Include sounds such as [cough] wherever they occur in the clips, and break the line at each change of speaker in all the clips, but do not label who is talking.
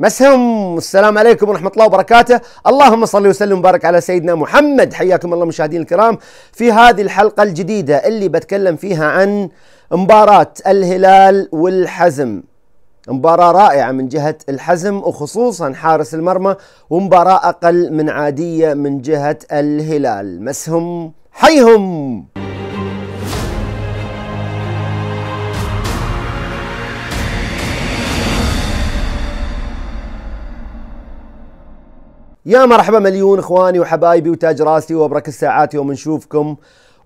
مسهم السلام عليكم ورحمة الله وبركاته اللهم صل وسلم وبارك على سيدنا محمد حياكم الله مشاهدين الكرام في هذه الحلقة الجديدة اللي بتكلم فيها عن مباراة الهلال والحزم مباراة رائعة من جهة الحزم وخصوصا حارس المرمى ومباراة أقل من عادية من جهة الهلال مسهم حيهم يا مرحبا مليون اخواني وحبايبي وتاج راسي وابرك الساعات يوم نشوفكم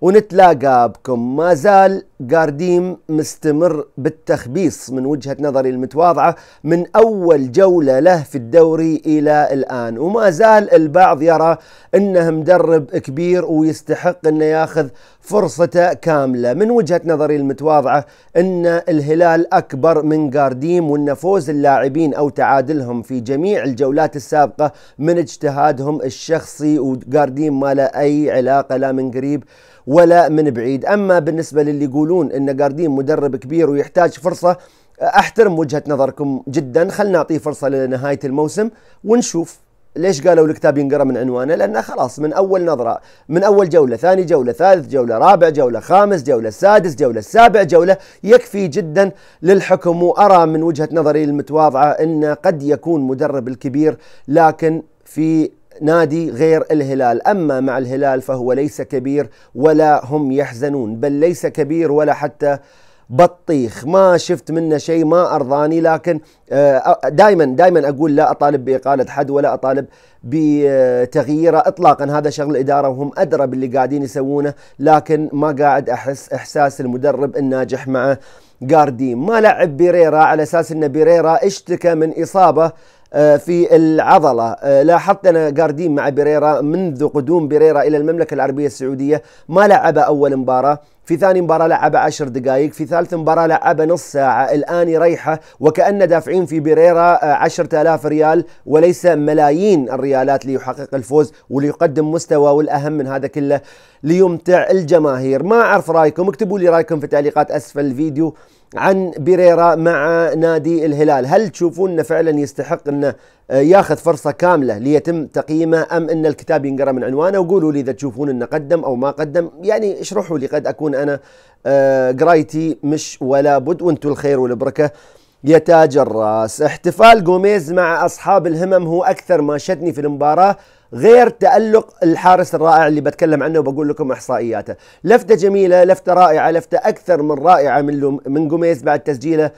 ونتلاقى بكم ما زال قارديم مستمر بالتخبيص من وجهة نظري المتواضعة من أول جولة له في الدوري إلى الآن وما زال البعض يرى أنه مدرب كبير ويستحق أنه ياخذ فرصته كاملة من وجهة نظري المتواضعة أن الهلال أكبر من قارديم وأن فوز اللاعبين أو تعادلهم في جميع الجولات السابقة من اجتهادهم الشخصي وقارديم ما له أي علاقة لا من قريب ولا من بعيد أما بالنسبة للي يقولون تقولون ان جاردين مدرب كبير ويحتاج فرصه احترم وجهه نظركم جدا خلنا نعطيه فرصه لنهايه الموسم ونشوف ليش قالوا الكتاب ينقرا من عنوانه؟ لانه خلاص من اول نظره، من اول جوله، ثاني جوله، ثالث جوله، رابع جوله، خامس جوله، سادس جوله، سابع جوله، يكفي جدا للحكم وارى من وجهه نظري المتواضعه انه قد يكون مدرب الكبير لكن في نادي غير الهلال أما مع الهلال فهو ليس كبير ولا هم يحزنون بل ليس كبير ولا حتى بطيخ ما شفت منه شيء ما ارضاني لكن آه، دائما دائما اقول لا اطالب باقاله حد ولا اطالب بتغييره اطلاقا هذا شغل الاداره وهم ادرى باللي قاعدين يسوونه لكن ما قاعد احس احساس المدرب الناجح مع جارديم ما لعب بيريرا على اساس ان بيريرا اشتكى من اصابه آه، في العضلة آه، لاحظتنا جاردين مع بيريرا منذ قدوم بيريرا إلى المملكة العربية السعودية ما لعب أول مباراة في ثاني مباراة لعب عشر دقائق في ثالث مباراة لعب نص ساعة الآن يريحه وكأن دافعين في بيريرا آه، عشرة آلاف ريال وليس ملايين الريالات ليحقق الفوز وليقدم مستوى والأهم من هذا كله ليمتع الجماهير ما أعرف رأيكم اكتبوا لي رأيكم في تعليقات أسفل الفيديو عن بيريرا مع نادي الهلال هل تشوفون انه فعلا يستحق انه ياخذ فرصه كامله ليتم تقييمه ام ان الكتاب ينقرا من عنوانه وقولوا لي اذا تشوفون انه قدم او ما قدم يعني اشرحوا لي قد اكون انا آه، قرايتي مش ولا بد وانتم الخير والبركه يتاج الراس احتفال جوميز مع أصحاب الهمم هو أكثر ما شدني في المباراة غير تألق الحارس الرائع اللي بتكلم عنه وبقول لكم إحصائياته لفتة جميلة لفتة رائعة لفتة أكثر من رائعة من من جوميز بعد تسجيله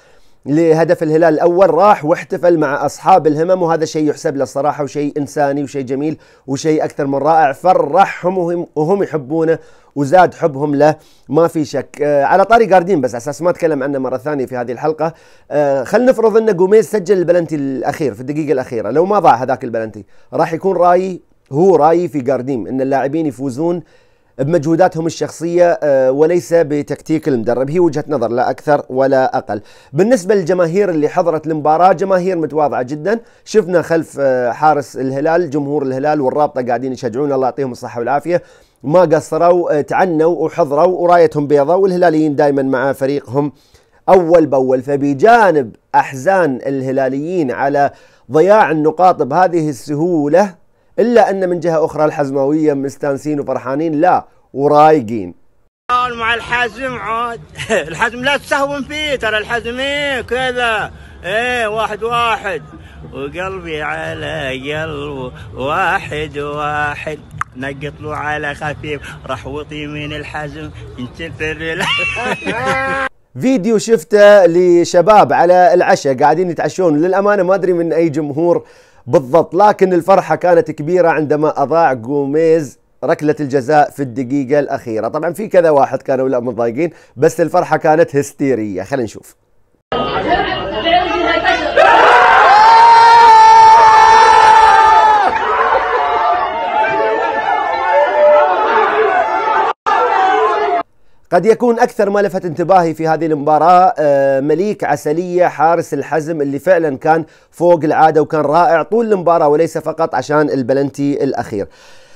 لهدف الهلال الاول راح واحتفل مع اصحاب الهمم وهذا شيء يحسب له الصراحه وشيء انساني وشيء جميل وشيء اكثر من رائع فرحهم وهم, يحبونه وزاد حبهم له ما في شك آه على طاري جاردين بس اساس ما اتكلم عنه مره ثانيه في هذه الحلقه آه خلينا نفرض ان جوميز سجل البلنتي الاخير في الدقيقه الاخيره لو ما ضاع هذاك البلنتي راح يكون رايي هو رايي في جارديم ان اللاعبين يفوزون بمجهوداتهم الشخصية آه، وليس بتكتيك المدرب هي وجهة نظر لا أكثر ولا أقل بالنسبة للجماهير اللي حضرت المباراة جماهير متواضعة جدا شفنا خلف آه، حارس الهلال جمهور الهلال والرابطة قاعدين يشجعون الله يعطيهم الصحة والعافية ما قصروا آه، تعنوا وحضروا ورايتهم بيضاء والهلاليين دائما مع فريقهم أول بأول فبجانب أحزان الهلاليين على ضياع النقاط بهذه السهولة إلا أن من جهة أخرى الحزماوية مستانسين وفرحانين لا ورايقين مع الحزم عاد [laughs] الحزم لا تسهون فيه ترى الحزم ايه كذا ايه واحد واحد وقلبي على قلبه واحد واحد نقط له على خفيف وطي من الحزم انت [laughs] فيديو شفته لشباب على العشاء قاعدين يتعشون للامانه ما ادري من اي جمهور بالضبط لكن الفرحة كانت كبيرة عندما أضاع جوميز ركلة الجزاء في الدقيقة الأخيرة طبعا في كذا واحد كانوا لا مضايقين بس الفرحة كانت هستيرية خلينا نشوف قد يكون أكثر ما لفت انتباهي في هذه المباراة آه، مليك عسلية حارس الحزم اللي فعلا كان فوق العادة وكان رائع طول المباراة وليس فقط عشان البلنتي الأخير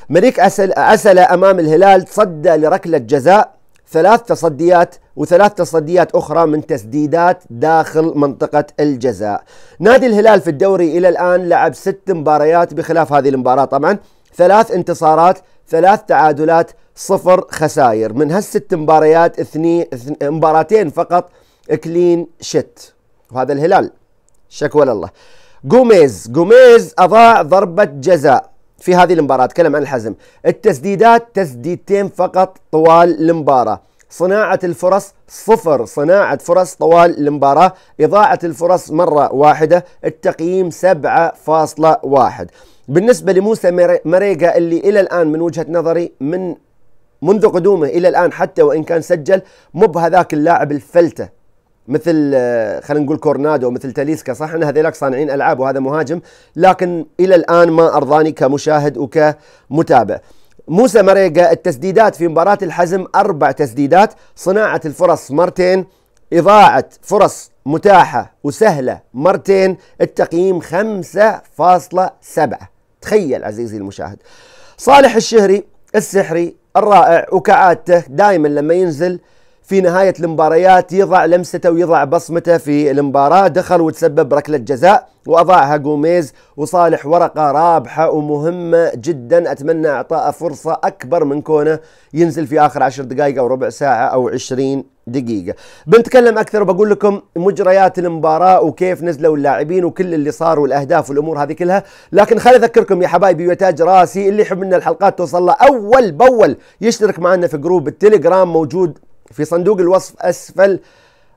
مليك عسل عسلة أمام الهلال تصدى لركلة جزاء ثلاث تصديات وثلاث تصديات أخرى من تسديدات داخل منطقة الجزاء نادي الهلال في الدوري إلى الآن لعب ست مباريات بخلاف هذه المباراة طبعا ثلاث انتصارات ثلاث تعادلات صفر خسائر من هالست مباريات اثنين مباراتين فقط كلين شت وهذا الهلال شكوى لله جوميز جوميز اضاع ضربه جزاء في هذه المباراه تكلم عن الحزم التسديدات تسديدتين فقط طوال المباراه صناعة الفرص صفر صناعة فرص طوال المباراة إضاعة الفرص مرة واحدة التقييم 7.1 بالنسبة لموسى مريقا اللي إلى الآن من وجهة نظري من منذ قدومه الى الان حتى وان كان سجل مو بهذاك اللاعب الفلته مثل آه، خلينا نقول كورنادو مثل تاليسكا صح ان هذيلاك صانعين العاب وهذا مهاجم لكن الى الان ما ارضاني كمشاهد وكمتابع. موسى مريقا التسديدات في مباراة الحزم أربع تسديدات صناعة الفرص مرتين إضاعة فرص متاحة وسهلة مرتين التقييم 5.7 تخيل عزيزي المشاهد صالح الشهري السحري الرائع وكعادته دائما لما ينزل في نهاية المباريات يضع لمسته ويضع بصمته في المباراة دخل وتسبب ركلة جزاء وأضاعها جوميز وصالح ورقة رابحة ومهمة جدا أتمنى إعطاءه فرصة أكبر من كونه ينزل في آخر عشر دقائق أو ربع ساعة أو عشرين دقيقة بنتكلم أكثر وبقول لكم مجريات المباراة وكيف نزلوا اللاعبين وكل اللي صار والأهداف والأمور هذه كلها لكن خلي أذكركم يا حبايبي وتاج راسي اللي يحب أن الحلقات توصل له أول بأول يشترك معنا في جروب التليجرام موجود في صندوق الوصف اسفل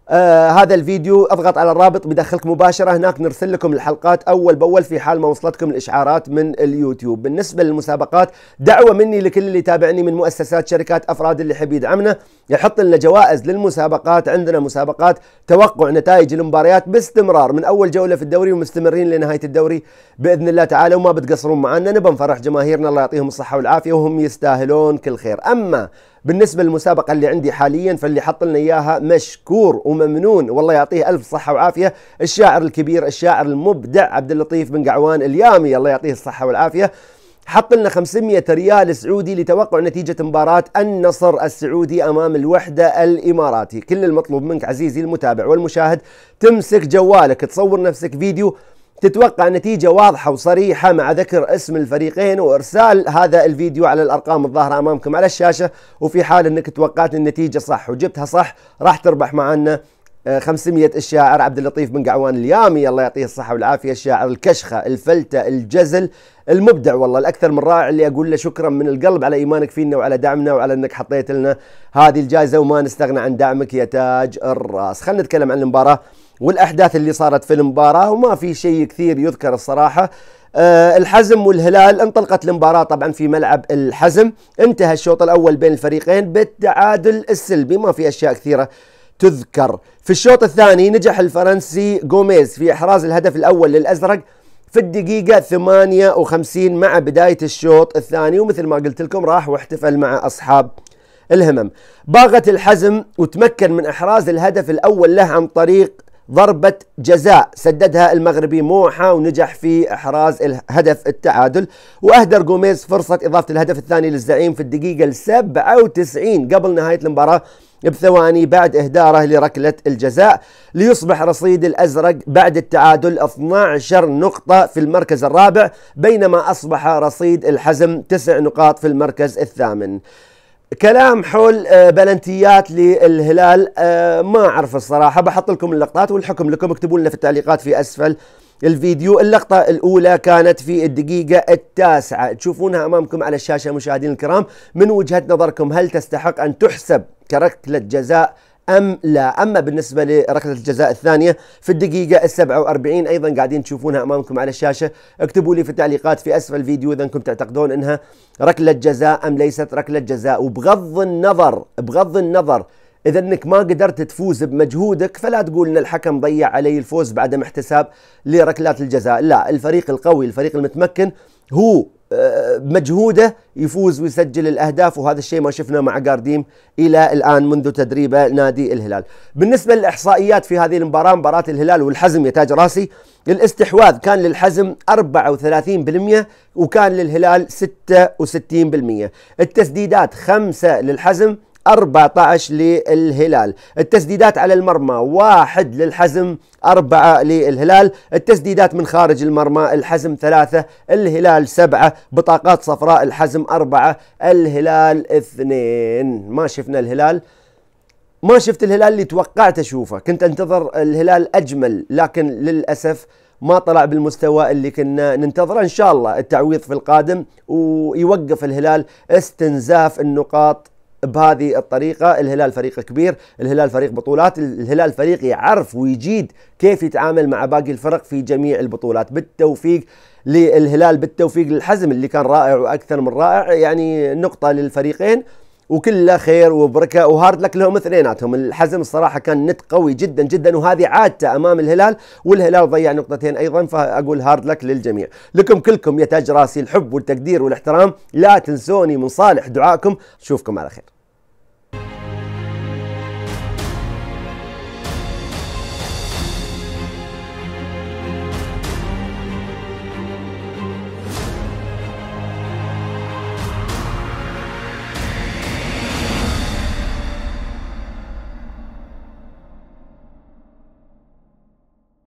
آه هذا الفيديو اضغط على الرابط بدخلك مباشرة هناك نرسل لكم الحلقات أول بأول في حال ما وصلتكم الإشعارات من اليوتيوب بالنسبة للمسابقات دعوة مني لكل اللي يتابعني من مؤسسات شركات أفراد اللي حبي يدعمنا يحط لنا جوائز للمسابقات عندنا مسابقات توقع نتائج المباريات باستمرار من أول جولة في الدوري ومستمرين لنهاية الدوري بإذن الله تعالى وما بتقصرون معنا نبى نفرح جماهيرنا الله يعطيهم الصحة والعافية وهم يستاهلون كل خير أما بالنسبة للمسابقة اللي عندي حاليا فاللي حط لنا إياها مشكور وممنون والله يعطيه ألف صحة وعافية الشاعر الكبير الشاعر المبدع عبد اللطيف بن قعوان اليامي الله يعطيه الصحة والعافية حط لنا 500 ريال سعودي لتوقع نتيجة مباراة النصر السعودي أمام الوحدة الإماراتي كل المطلوب منك عزيزي المتابع والمشاهد تمسك جوالك تصور نفسك فيديو تتوقع نتيجة واضحة وصريحة مع ذكر اسم الفريقين وإرسال هذا الفيديو على الأرقام الظاهرة أمامكم على الشاشة وفي حال أنك توقعت النتيجة صح وجبتها صح راح تربح معنا 500 آه، الشاعر عبد اللطيف بن قعوان اليامي الله يعطيه الصحة والعافية الشاعر الكشخة الفلتة الجزل المبدع والله الأكثر من رائع اللي أقول له شكرا من القلب على إيمانك فينا وعلى دعمنا وعلى أنك حطيت لنا هذه الجائزة وما نستغنى عن دعمك يا تاج الراس خلينا نتكلم عن المباراة والاحداث اللي صارت في المباراه وما في شيء كثير يذكر الصراحه آه، الحزم والهلال انطلقت المباراة طبعا في ملعب الحزم انتهى الشوط الأول بين الفريقين بالتعادل السلبي ما في أشياء كثيرة تذكر في الشوط الثاني نجح الفرنسي جوميز في إحراز الهدف الأول للأزرق في الدقيقة 58 مع بداية الشوط الثاني ومثل ما قلت لكم راح واحتفل مع أصحاب الهمم باغت الحزم وتمكن من إحراز الهدف الأول له عن طريق ضربة جزاء سددها المغربي موحة ونجح في إحراز الهدف التعادل وأهدر جوميز فرصة إضافة الهدف الثاني للزعيم في الدقيقة السبعة وتسعين قبل نهاية المباراة بثواني بعد إهداره لركلة الجزاء ليصبح رصيد الأزرق بعد التعادل 12 نقطة في المركز الرابع بينما أصبح رصيد الحزم 9 نقاط في المركز الثامن كلام حول آه، بلنتيات للهلال آه، ما اعرف الصراحه بحط لكم اللقطات والحكم لكم اكتبوا لنا في التعليقات في اسفل الفيديو اللقطة الأولى كانت في الدقيقة التاسعة تشوفونها أمامكم على الشاشة مشاهدين الكرام من وجهة نظركم هل تستحق أن تحسب كركلة جزاء أم لا أما بالنسبة لركلة الجزاء الثانية في الدقيقة السبعة وأربعين أيضا قاعدين تشوفونها أمامكم على الشاشة اكتبوا لي في التعليقات في أسفل الفيديو إذا أنكم تعتقدون أنها ركلة جزاء أم ليست ركلة جزاء وبغض النظر بغض النظر اذا انك ما قدرت تفوز بمجهودك فلا تقول ان الحكم ضيع علي الفوز بعدم احتساب لركلات الجزاء، لا الفريق القوي، الفريق المتمكن هو مجهوده يفوز ويسجل الاهداف وهذا الشيء ما شفناه مع جارديم الى الان منذ تدريبه نادي الهلال. بالنسبه للاحصائيات في هذه المباراه مباراه الهلال والحزم يا تاج راسي الاستحواذ كان للحزم 34% وكان للهلال 66%، التسديدات خمسه للحزم 14 للهلال التسديدات على المرمى واحد للحزم أربعة للهلال التسديدات من خارج المرمى الحزم ثلاثة الهلال سبعة بطاقات صفراء الحزم أربعة الهلال اثنين ما شفنا الهلال ما شفت الهلال اللي توقعت أشوفه كنت أنتظر الهلال أجمل لكن للأسف ما طلع بالمستوى اللي كنا ننتظره ان شاء الله التعويض في القادم ويوقف الهلال استنزاف النقاط بهذه الطريقة الهلال فريق كبير الهلال فريق بطولات الهلال فريق يعرف ويجيد كيف يتعامل مع باقي الفرق في جميع البطولات بالتوفيق للهلال بالتوفيق للحزم اللي كان رائع وأكثر من رائع يعني نقطة للفريقين وكله خير وبركه وهارد لك لهم اثنيناتهم الحزم الصراحه كان نت قوي جدا جدا وهذه عادته امام الهلال والهلال ضيع نقطتين ايضا فاقول هارد لك للجميع لكم كلكم يا تاج راسي الحب والتقدير والاحترام لا تنسوني من صالح دعائكم اشوفكم على خير